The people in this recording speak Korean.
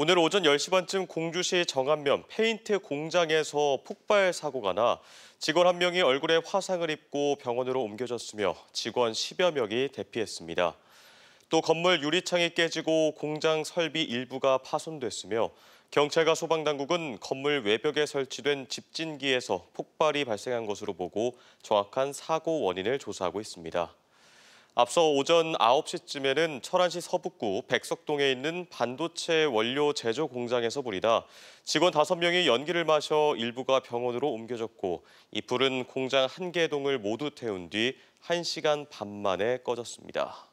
오늘 오전 10시 반쯤 공주시 정안면 페인트 공장에서 폭발 사고가 나 직원 한 명이 얼굴에 화상을 입고 병원으로 옮겨졌으며 직원 10여 명이 대피했습니다. 또 건물 유리창이 깨지고 공장 설비 일부가 파손됐으며 경찰과 소방당국은 건물 외벽에 설치된 집진기에서 폭발이 발생한 것으로 보고 정확한 사고 원인을 조사하고 있습니다. 앞서 오전 9시쯤에는 철안시 서북구 백석동에 있는 반도체 원료 제조 공장에서 불이다 직원 5명이 연기를 마셔 일부가 병원으로 옮겨졌고 이 불은 공장 한개 동을 모두 태운 뒤 1시간 반 만에 꺼졌습니다.